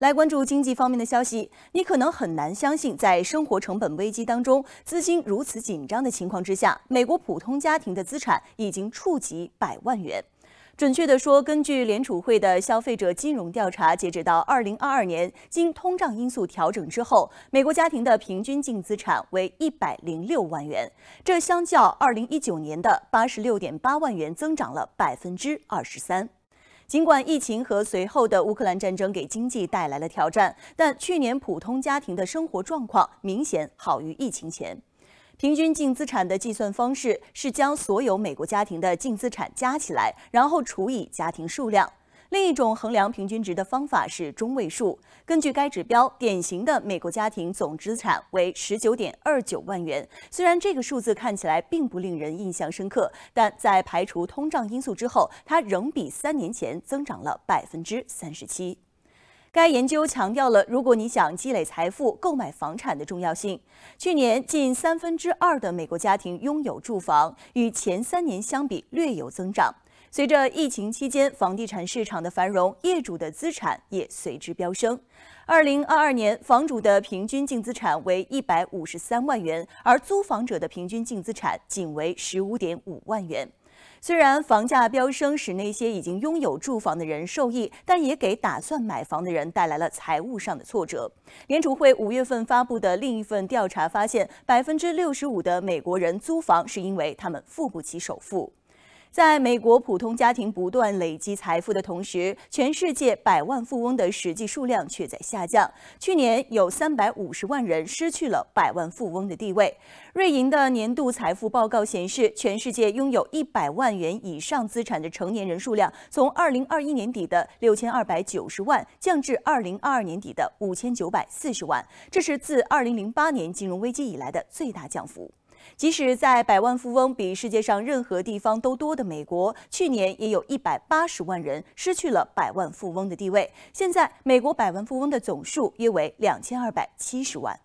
来关注经济方面的消息，你可能很难相信，在生活成本危机当中，资金如此紧张的情况之下，美国普通家庭的资产已经触及百万元。准确的说，根据联储会的消费者金融调查，截止到二零二二年，经通胀因素调整之后，美国家庭的平均净资产为一百零六万元，这相较二零一九年的八十六点八万元增长了百分之二十三。尽管疫情和随后的乌克兰战争给经济带来了挑战，但去年普通家庭的生活状况明显好于疫情前。平均净资产的计算方式是将所有美国家庭的净资产加起来，然后除以家庭数量。另一种衡量平均值的方法是中位数。根据该指标，典型的美国家庭总资产为十九点二九万元。虽然这个数字看起来并不令人印象深刻，但在排除通胀因素之后，它仍比三年前增长了百分之三十七。该研究强调了如果你想积累财富、购买房产的重要性。去年，近三分之二的美国家庭拥有住房，与前三年相比略有增长。随着疫情期间房地产市场的繁荣，业主的资产也随之飙升。二零二二年，房主的平均净资产为一百五十三万元，而租房者的平均净资产仅为十五点五万元。虽然房价飙升使那些已经拥有住房的人受益，但也给打算买房的人带来了财务上的挫折。联储会五月份发布的另一份调查发现，百分之六十五的美国人租房是因为他们付不起首付。在美国普通家庭不断累积财富的同时，全世界百万富翁的实际数量却在下降。去年有350万人失去了百万富翁的地位。瑞银的年度财富报告显示，全世界拥有一百万元以上资产的成年人数量，从2021年底的6290万降至2022年底的5940万，这是自2008年金融危机以来的最大降幅。即使在百万富翁比世界上任何地方都多的美国，去年也有一百八十万人失去了百万富翁的地位。现在，美国百万富翁的总数约为两千二百七十万。